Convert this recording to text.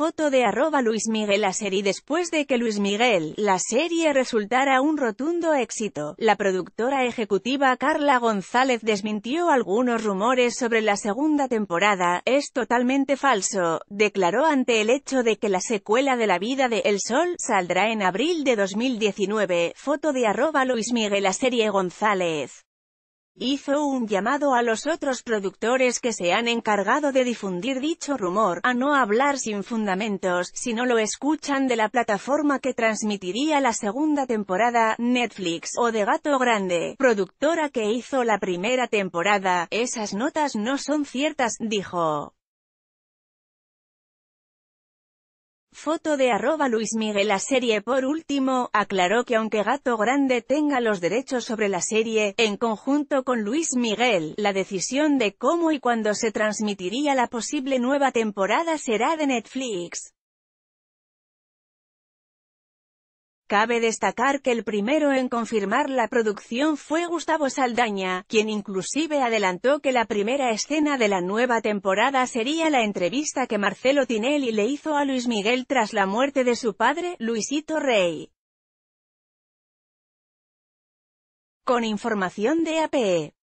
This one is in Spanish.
foto de arroba Luis Miguel a serie después de que Luis Miguel, la serie resultara un rotundo éxito. La productora ejecutiva Carla González desmintió algunos rumores sobre la segunda temporada, es totalmente falso, declaró ante el hecho de que la secuela de La vida de El Sol saldrá en abril de 2019, foto de arroba Luis Miguel a serie González hizo un llamado a los otros productores que se han encargado de difundir dicho rumor, a no hablar sin fundamentos, si no lo escuchan de la plataforma que transmitiría la segunda temporada, Netflix, o de Gato Grande, productora que hizo la primera temporada, esas notas no son ciertas, dijo. Foto de arroba Luis Miguel La serie por último, aclaró que aunque Gato Grande tenga los derechos sobre la serie, en conjunto con Luis Miguel, la decisión de cómo y cuándo se transmitiría la posible nueva temporada será de Netflix. Cabe destacar que el primero en confirmar la producción fue Gustavo Saldaña, quien inclusive adelantó que la primera escena de la nueva temporada sería la entrevista que Marcelo Tinelli le hizo a Luis Miguel tras la muerte de su padre, Luisito Rey. Con información de APE.